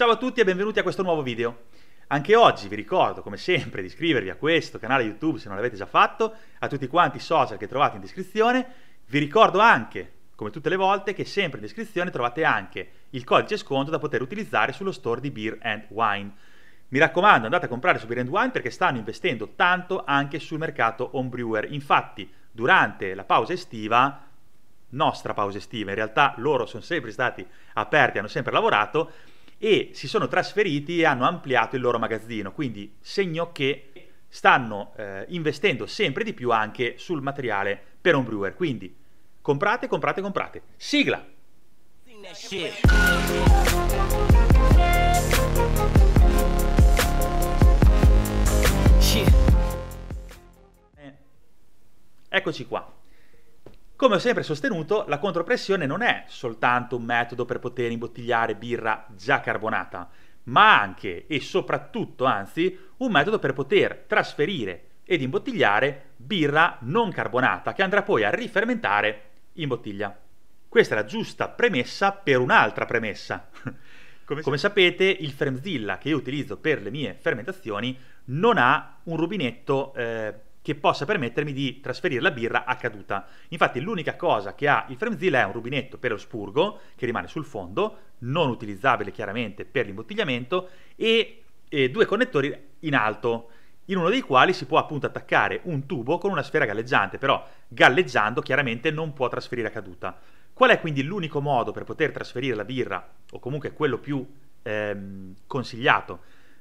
Ciao a tutti e benvenuti a questo nuovo video. Anche oggi vi ricordo, come sempre, di iscrivervi a questo canale YouTube se non l'avete già fatto, a tutti quanti i social che trovate in descrizione. Vi ricordo anche, come tutte le volte, che sempre in descrizione trovate anche il codice sconto da poter utilizzare sullo store di Beer and Wine. Mi raccomando, andate a comprare su Beer and Wine perché stanno investendo tanto anche sul mercato homebrewer. Infatti, durante la pausa estiva nostra pausa estiva, in realtà loro sono sempre stati aperti, hanno sempre lavorato, e si sono trasferiti e hanno ampliato il loro magazzino, quindi segno che stanno eh, investendo sempre di più anche sul materiale per un brewer, quindi comprate, comprate, comprate. Sigla! Eccoci qua. Come ho sempre sostenuto, la contropressione non è soltanto un metodo per poter imbottigliare birra già carbonata, ma anche e soprattutto, anzi, un metodo per poter trasferire ed imbottigliare birra non carbonata che andrà poi a rifermentare in bottiglia. Questa è la giusta premessa per un'altra premessa. Come, Come sapete, il Fremzilla che io utilizzo per le mie fermentazioni non ha un rubinetto eh, che possa permettermi di trasferire la birra a caduta. Infatti l'unica cosa che ha il Fremzil è un rubinetto per lo spurgo, che rimane sul fondo, non utilizzabile chiaramente per l'imbottigliamento, e, e due connettori in alto, in uno dei quali si può appunto attaccare un tubo con una sfera galleggiante, però galleggiando chiaramente non può trasferire a caduta. Qual è quindi l'unico modo per poter trasferire la birra, o comunque quello più ehm, consigliato,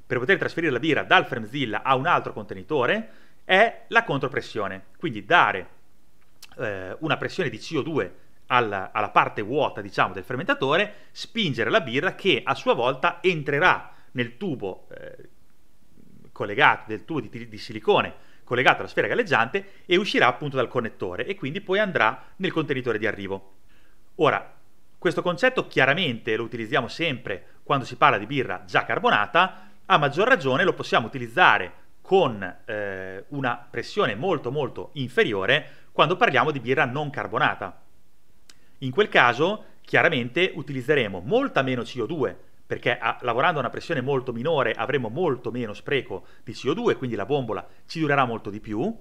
per poter trasferire la birra dal Fremzilla a un altro contenitore? è la contropressione, quindi dare eh, una pressione di CO2 alla, alla parte vuota diciamo, del fermentatore, spingere la birra che a sua volta entrerà nel tubo eh, collegato, del tubo di, di silicone collegato alla sfera galleggiante e uscirà appunto dal connettore e quindi poi andrà nel contenitore di arrivo. Ora, questo concetto chiaramente lo utilizziamo sempre quando si parla di birra già carbonata, a maggior ragione lo possiamo utilizzare con eh, una pressione molto molto inferiore quando parliamo di birra non carbonata. In quel caso chiaramente utilizzeremo molta meno CO2 perché a, ah, lavorando a una pressione molto minore avremo molto meno spreco di CO2, quindi la bombola ci durerà molto di più.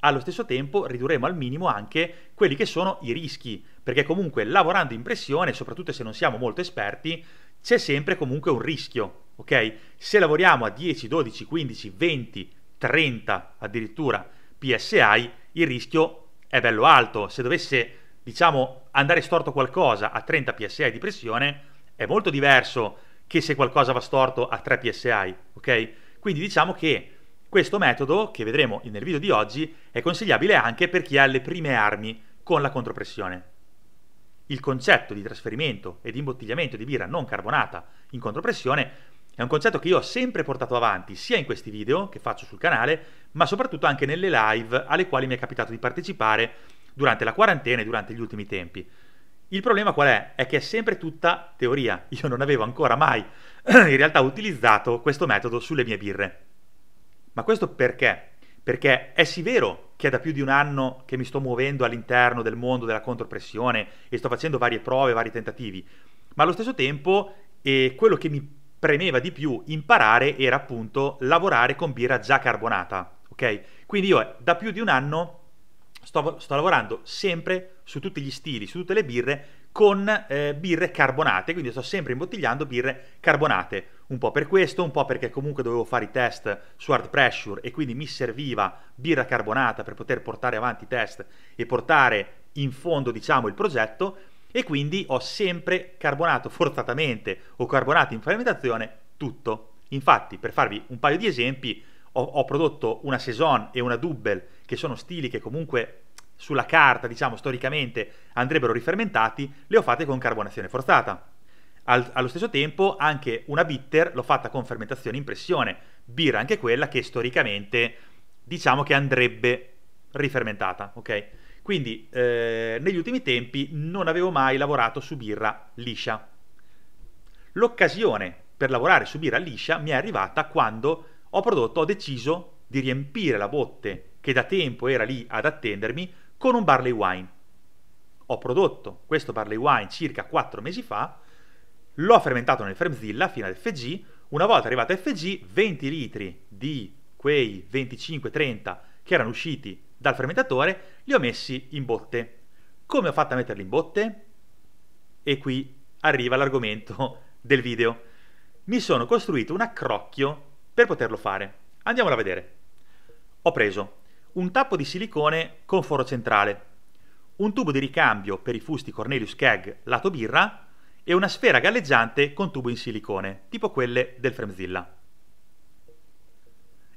Allo stesso tempo ridurremo al minimo anche quelli che sono i rischi, perché comunque lavorando in pressione, soprattutto se non siamo molto esperti, c'è sempre comunque un rischio ok? Se lavoriamo a 10, 12, 15, 20, 30 addirittura PSI, il rischio è bello alto. Se dovesse, diciamo, andare storto qualcosa a 30 PSI di pressione, è molto diverso che se qualcosa va storto a 3 PSI, ok? Quindi diciamo che questo metodo, che vedremo nel video di oggi, è consigliabile anche per chi ha le prime armi con la contropressione. Il concetto di trasferimento e di imbottigliamento di birra non carbonata in contropressione è un concetto che io ho sempre portato avanti sia in questi video che faccio sul canale, ma soprattutto anche nelle live alle quali mi è capitato di partecipare durante la quarantena e durante gli ultimi tempi. Il problema qual è? È che è sempre tutta teoria. Io non avevo ancora mai in realtà utilizzato questo metodo sulle mie birre. Ma questo perché? Perché è sì vero che è da più di un anno che mi sto muovendo all'interno del mondo della contropressione e sto facendo varie prove, vari tentativi, ma allo stesso tempo eh, quello che mi premeva di più imparare era appunto lavorare con birra già carbonata, ok? Quindi io da più di un anno sto, sto lavorando sempre su tutti gli stili, su tutte le birre, con eh, birre carbonate, quindi sto sempre imbottigliando birre carbonate, un po' per questo, un po' perché comunque dovevo fare i test su hard pressure e quindi mi serviva birra carbonata per poter portare avanti i test e portare in fondo, diciamo, il progetto e quindi ho sempre carbonato forzatamente o carbonato in fermentazione tutto. Infatti, per farvi un paio di esempi, ho, ho prodotto una Saison e una Double, che sono stili che comunque sulla carta, diciamo, storicamente andrebbero rifermentati, le ho fatte con carbonazione forzata. Al, allo stesso tempo anche una bitter l'ho fatta con fermentazione in pressione, birra anche quella che storicamente diciamo che andrebbe rifermentata, ok? Quindi eh, negli ultimi tempi non avevo mai lavorato su birra liscia. L'occasione per lavorare su birra liscia mi è arrivata quando ho prodotto, ho deciso di riempire la botte che da tempo era lì ad attendermi con un barley wine. Ho prodotto questo barley wine circa 4 mesi fa, l'ho fermentato nel Fremzilla fino ad FG, una volta arrivato a FG 20 litri di quei 25-30 che erano usciti dal fermentatore, li ho messi in botte. Come ho fatto a metterli in botte? E qui arriva l'argomento del video. Mi sono costruito un accrocchio per poterlo fare. Andiamolo a vedere. Ho preso un tappo di silicone con foro centrale, un tubo di ricambio per i fusti Cornelius Keg lato birra e una sfera galleggiante con tubo in silicone, tipo quelle del Fremzilla.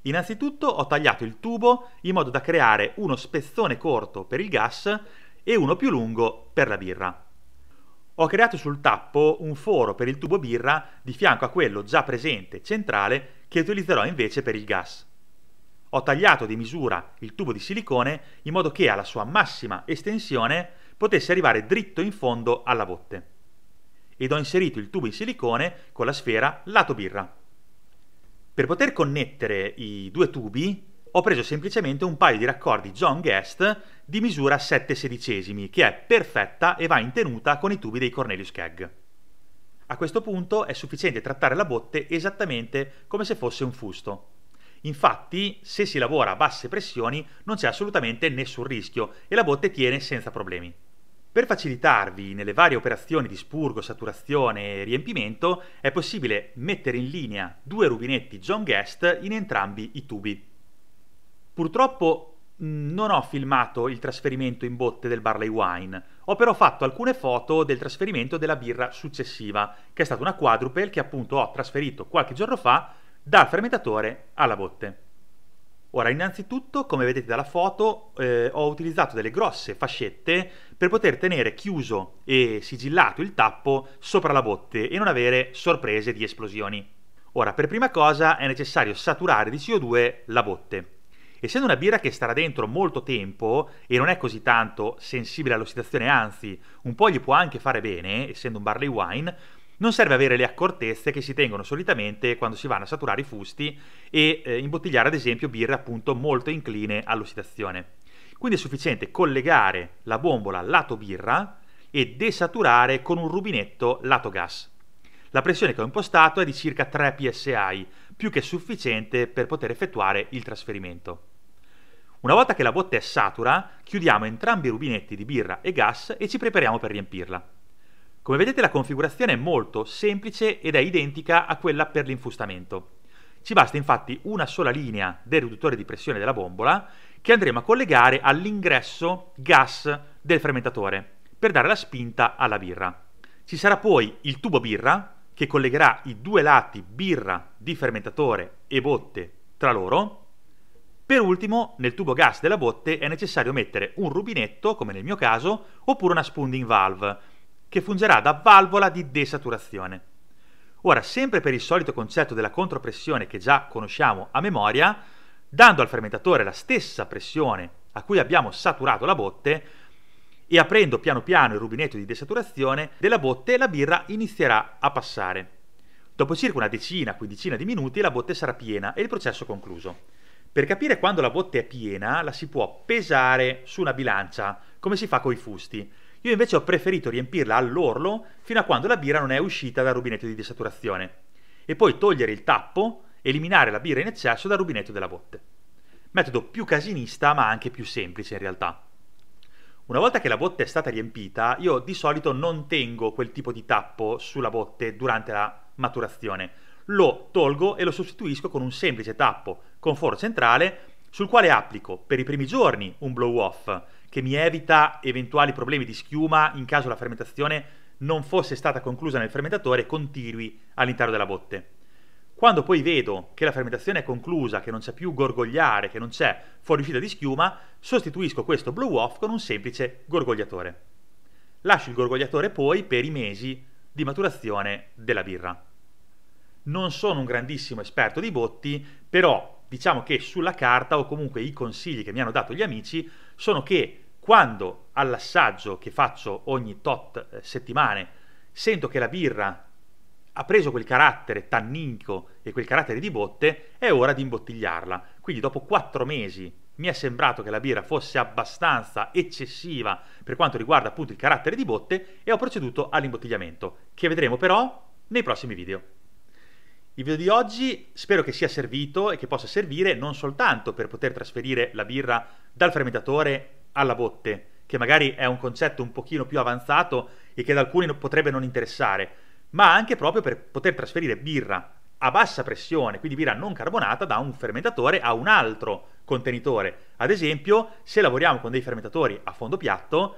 Innanzitutto ho tagliato il tubo in modo da creare uno spezzone corto per il gas e uno più lungo per la birra. Ho creato sul tappo un foro per il tubo birra di fianco a quello già presente centrale che utilizzerò invece per il gas. Ho tagliato di misura il tubo di silicone in modo che alla sua massima estensione potesse arrivare dritto in fondo alla botte. Ed ho inserito il tubo in silicone con la sfera lato birra. Per poter connettere i due tubi ho preso semplicemente un paio di raccordi John Guest di misura 7 sedicesimi, che è perfetta e va in tenuta con i tubi dei Cornelius Keg. A questo punto è sufficiente trattare la botte esattamente come se fosse un fusto. Infatti, se si lavora a basse pressioni non c'è assolutamente nessun rischio e la botte tiene senza problemi. Per facilitarvi nelle varie operazioni di spurgo, saturazione e riempimento è possibile mettere in linea due rubinetti John Guest in entrambi i tubi. Purtroppo mm, non ho filmato il trasferimento in botte del Barley Wine, ho però fatto alcune foto del trasferimento della birra successiva, che è stata una quadruple che appunto ho trasferito qualche giorno fa dal fermentatore alla botte. Ora, innanzitutto, come vedete dalla foto, eh, ho utilizzato delle grosse fascette per poter tenere chiuso e sigillato il tappo sopra la botte e non avere sorprese di esplosioni. Ora, per prima cosa è necessario saturare di CO2 la botte. Essendo una birra che starà dentro molto tempo e non è così tanto sensibile all'ossidazione, anzi un po' gli può anche fare bene, essendo un barley wine, non serve avere le accortezze che si tengono solitamente quando si vanno a saturare i fusti e eh, imbottigliare ad esempio birre appunto molto incline all'ossidazione. Quindi è sufficiente collegare la bombola lato birra e desaturare con un rubinetto lato gas. La pressione che ho impostato è di circa 3 psi, più che sufficiente per poter effettuare il trasferimento. Una volta che la botte è satura, chiudiamo entrambi i rubinetti di birra e gas e ci prepariamo per riempirla. Come vedete la configurazione è molto semplice ed è identica a quella per l'infustamento. Ci basta infatti una sola linea del riduttore di pressione della bombola che andremo a collegare all'ingresso gas del fermentatore per dare la spinta alla birra. Ci sarà poi il tubo birra che collegherà i due lati birra di fermentatore e botte tra loro. Per ultimo, nel tubo gas della botte è necessario mettere un rubinetto, come nel mio caso, oppure una spunding valve, che fungerà da valvola di desaturazione. Ora, sempre per il solito concetto della contropressione che già conosciamo a memoria, dando al fermentatore la stessa pressione a cui abbiamo saturato la botte e aprendo piano piano il rubinetto di desaturazione della botte, la birra inizierà a passare. Dopo circa una decina, quindicina di minuti la botte sarà piena e il processo concluso. Per capire quando la botte è piena la si può pesare su una bilancia, come si fa con i fusti. Io invece ho preferito riempirla all'orlo fino a quando la birra non è uscita dal rubinetto di desaturazione e poi togliere il tappo, eliminare la birra in eccesso dal rubinetto della botte. Metodo più casinista ma anche più semplice in realtà. Una volta che la botte è stata riempita, io di solito non tengo quel tipo di tappo sulla botte durante la maturazione. Lo tolgo e lo sostituisco con un semplice tappo con foro centrale sul quale applico per i primi giorni un blow off che mi evita eventuali problemi di schiuma in caso la fermentazione non fosse stata conclusa nel fermentatore e continui all'interno della botte. Quando poi vedo che la fermentazione è conclusa, che non c'è più gorgogliare, che non c'è fuoriuscita di schiuma, sostituisco questo blow off con un semplice gorgogliatore. Lascio il gorgogliatore poi per i mesi di maturazione della birra. Non sono un grandissimo esperto di botti, però diciamo che sulla carta o comunque i consigli che mi hanno dato gli amici sono che quando all'assaggio che faccio ogni tot eh, settimane sento che la birra ha preso quel carattere tannico e quel carattere di botte, è ora di imbottigliarla. Quindi dopo quattro mesi mi è sembrato che la birra fosse abbastanza eccessiva per quanto riguarda appunto il carattere di botte e ho proceduto all'imbottigliamento, che vedremo però nei prossimi video. Il video di oggi spero che sia servito e che possa servire non soltanto per poter trasferire la birra dal fermentatore alla botte, che magari è un concetto un pochino più avanzato e che ad alcuni potrebbe non interessare, ma anche proprio per poter trasferire birra a bassa pressione, quindi birra non carbonata, da un fermentatore a un altro contenitore. Ad esempio, se lavoriamo con dei fermentatori a fondo piatto,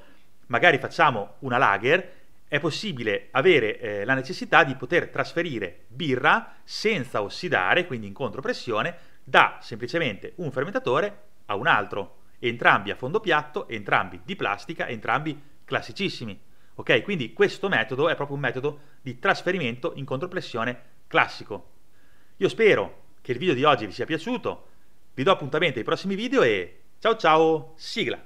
magari facciamo una lager, è possibile avere eh, la necessità di poter trasferire birra senza ossidare, quindi in contropressione, da semplicemente un fermentatore a un altro entrambi a fondo piatto, entrambi di plastica, entrambi classicissimi. Ok, quindi questo metodo è proprio un metodo di trasferimento in contropressione classico. Io spero che il video di oggi vi sia piaciuto, vi do appuntamento ai prossimi video e ciao ciao, sigla!